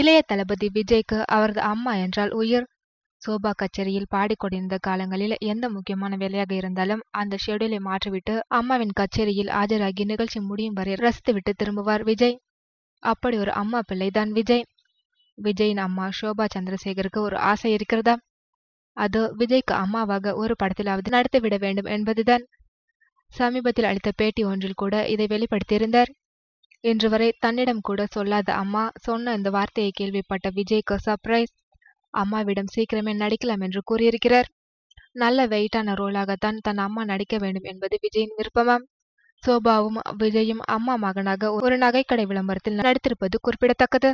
இளைய தளபதி விஜய்க்கு அவரது அம்மா என்றால் உயிர் சோபா கச்சேரியில் பாடிக்கொண்டிருந்த காலங்களில் எந்த முக்கியமான வேலையாக இருந்தாலும் அந்த ஷெடியூலை மாற்றிவிட்டு அம்மாவின் கச்சேரியில் ஆஜராகி நிகழ்ச்சி முடியும் வரை ரசித்துவிட்டு திரும்புவார் விஜய் அப்படி ஒரு அம்மா பிள்ளைதான் விஜய் விஜயின் அம்மா சோபா சந்திரசேகருக்கு ஒரு ஆசை இருக்கிறதா அது விஜய்க்கு அம்மாவாக ஒரு படத்திலாவது நடத்திவிட வேண்டும் என்பதுதான் சமீபத்தில் அளித்த பேட்டி ஒன்றில் கூட இதை வெளிப்படுத்தியிருந்தார் இன்று வரை தன்னிடம் கூட சொல்லாத அம்மா சொன்ன இந்த வார்த்தையை கேள்விப்பட்ட விஜய்க்கு சர்ப்ரைஸ் அம்மாவிடம் சீக்கிரமே நடிக்கலாம் என்று கூறியிருக்கிறார் நல்ல வெயிட்டான ரோலாகத்தான் தன் அம்மா நடிக்க வேண்டும் என்பது விஜயின் விருப்பமாம் சோபாவும் விஜயும் அம்மா மகனாக ஒரு நகைக்கடை விளம்பரத்தில் நடித்திருப்பது குறிப்பிடத்தக்கது